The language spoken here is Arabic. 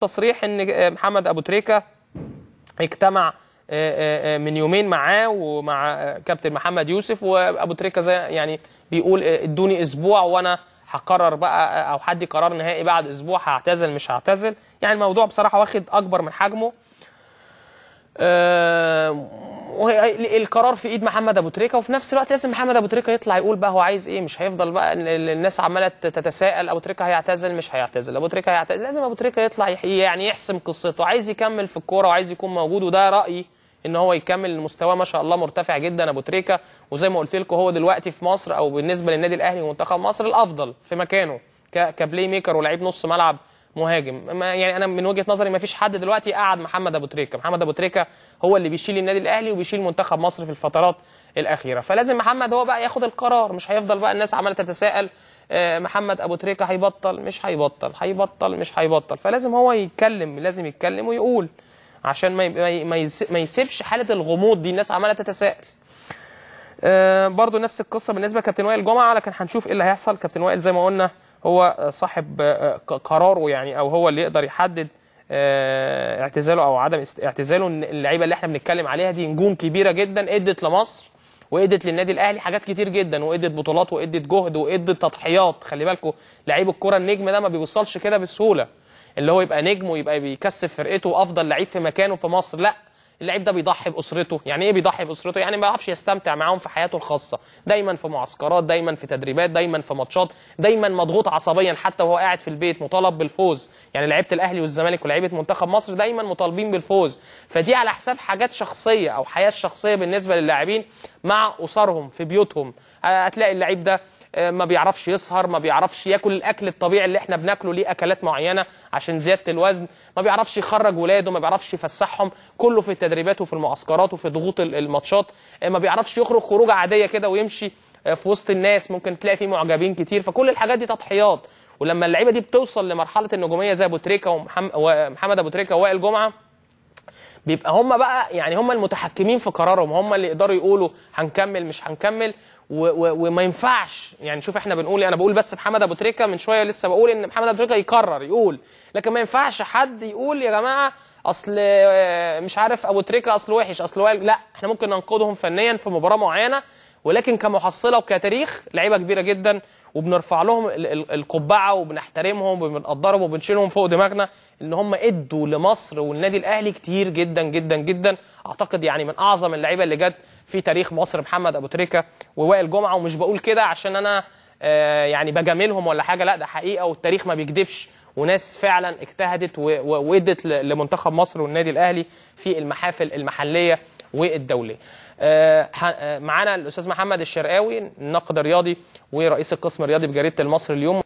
تصريح ان آه، محمد ابو تريكه اجتمع آه، آه، من يومين معاه ومع كابتن محمد يوسف وابو تريكه زي يعني بيقول ادوني اسبوع وانا هقرر بقى او حد قرار نهائي بعد اسبوع هعتزل مش هعتزل يعني الموضوع بصراحه واخد اكبر من حجمه القرار في ايد محمد ابو تريكه وفي نفس الوقت لازم محمد ابو تريكه يطلع يقول بقى هو عايز ايه مش هيفضل بقى الناس عماله تتساءل ابو تريكه هيعتزل مش هيعتزل ابو تريكه هيعتزل لازم ابو تريكه يطلع يعني يحسم قصته عايز يكمل في الكوره وعايز يكون موجود وده رايي ان هو يكمل المستوى ما شاء الله مرتفع جدا ابو تريكه وزي ما قلت لكم هو دلوقتي في مصر او بالنسبه للنادي الاهلي ومنتخب مصر الافضل في مكانه كبلاي ميكر ولاعيب نص ملعب مهاجم ما يعني انا من وجهه نظري ما فيش حد دلوقتي قعد محمد ابو تريكه محمد ابو تريكه هو اللي بيشيل النادي الاهلي وبيشيل منتخب مصر في الفترات الاخيره فلازم محمد هو بقى ياخد القرار مش هيفضل بقى الناس عماله تتساءل آه، محمد ابو تريكه هيبطل مش هيبطل هيبطل مش هيبطل فلازم هو يتكلم لازم يتكلم ويقول عشان ما ما يسيبش حاله الغموض دي الناس عماله تتساءل آه، برضو نفس القصه بالنسبه لكابتن وائل جمعه لكن هنشوف ايه اللي هيحصل كابتن وائل زي ما قلنا هو صاحب آه، قراره يعني او هو اللي يقدر يحدد آه، اعتزاله او عدم اعتزاله اللعيبه اللي احنا بنتكلم عليها دي نجوم كبيره جدا ادت لمصر وادت للنادي الاهلي حاجات كتير جدا وادت بطولات وادت جهد وادت تضحيات خلي بالكم لعيب الكوره النجم ده ما بيوصلش كده بسهوله اللي هو يبقى نجم ويبقى بيكسب فرقته وافضل لعيب في مكانه في مصر لا اللعيب ده بيضحي باسرته يعني ايه بيضحي باسرته يعني ما بيعرفش يستمتع معاهم في حياته الخاصه دايما في معسكرات دايما في تدريبات دايما في ماتشات دايما مضغوط عصبيا حتى وهو قاعد في البيت مطالب بالفوز يعني لعيبه الاهلي والزمالك ولاعيبه منتخب مصر دايما مطالبين بالفوز فدي على حساب حاجات شخصيه او حياه شخصيه بالنسبه للاعبين مع اسرهم في بيوتهم آه، هتلاقي اللعيب ده آه، ما بيعرفش يسهر ما بيعرفش ياكل الاكل الطبيعي اللي احنا بناكله ليه اكلات معينه عشان زياده الوزن ما بيعرفش يخرج ولاده ما بيعرفش يفسحهم كله في التدريبات وفي المعسكرات وفي ضغوط الماتشات آه، ما بيعرفش يخرج خروجه عاديه كده ويمشي آه، في وسط الناس ممكن تلاقي فيه معجبين كتير فكل الحاجات دي تضحيات ولما اللعيبه دي بتوصل لمرحله النجوميه زي ابو تريكه ومحمد ابو تريكه ووائل جمعه بيبقى هم بقى يعني هم المتحكمين في قرارهم هم اللي يقدروا يقولوا هنكمل مش هنكمل و و وما ينفعش يعني شوف احنا بنقول ايه، انا بقول بس محمد ابو تريكه من شويه لسه بقول ان محمد ابو تريكه يكرر يقول لكن ما ينفعش حد يقول يا جماعه اصل آه، مش عارف ابو تريكه اصل وحش اصل لا احنا ممكن ننقدهم فنيا في مباراه معينه ولكن كمحصله وكتاريخ لعيبه كبيره جدا وبنرفع لهم القبعه وبنحترمهم وبنقدرهم وبنشيلهم فوق دماغنا ان هم ادوا لمصر والنادي الاهلي كتير جدا جدا جدا اعتقد يعني من اعظم اللعيبه اللي جت في تاريخ مصر محمد ابو تريكه ووائل جمعه ومش بقول كده عشان انا آه، يعني بجاملهم ولا حاجه لا ده حقيقه والتاريخ ما بيكذبش وناس فعلا اجتهدت وادت لمنتخب مصر والنادي الاهلي في المحافل المحليه والدوليه آه، آه، معانا الاستاذ محمد الشرقاوي ناقد الرياضي ورئيس القسم الرياضي بجريده المصري اليوم